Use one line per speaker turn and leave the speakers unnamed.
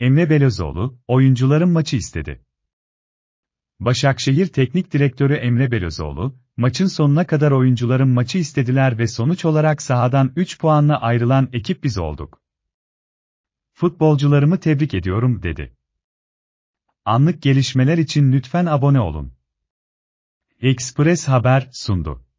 Emre Belözoğlu, oyuncuların maçı istedi. Başakşehir Teknik Direktörü Emre Belözoğlu, maçın sonuna kadar oyuncuların maçı istediler ve sonuç olarak sahadan 3 puanla ayrılan ekip biz olduk. Futbolcularımı tebrik ediyorum dedi. Anlık gelişmeler için lütfen abone olun.
Express Haber sundu.